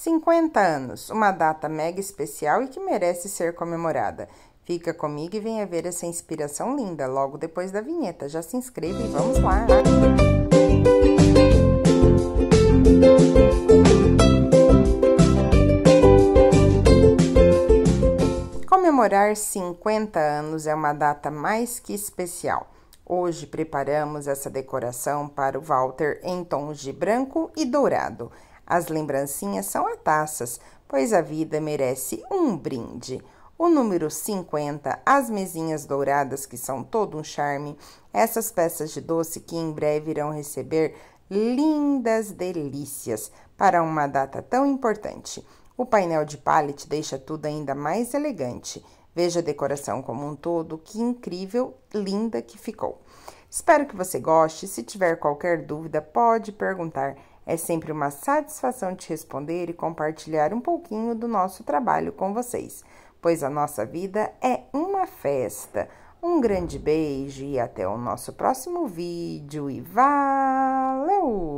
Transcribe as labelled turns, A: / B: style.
A: 50 anos, uma data mega especial e que merece ser comemorada. Fica comigo e venha ver essa inspiração linda logo depois da vinheta. Já se inscreva e vamos lá! Comemorar 50 anos é uma data mais que especial. Hoje preparamos essa decoração para o Walter em tons de branco e dourado. As lembrancinhas são a taças, pois a vida merece um brinde. O número 50, as mesinhas douradas, que são todo um charme, essas peças de doce que em breve irão receber lindas delícias para uma data tão importante. O painel de pallet deixa tudo ainda mais elegante. Veja a decoração como um todo, que incrível, linda que ficou. Espero que você goste. Se tiver qualquer dúvida, pode perguntar. É sempre uma satisfação te responder e compartilhar um pouquinho do nosso trabalho com vocês, pois a nossa vida é uma festa. Um grande beijo e até o nosso próximo vídeo e valeu!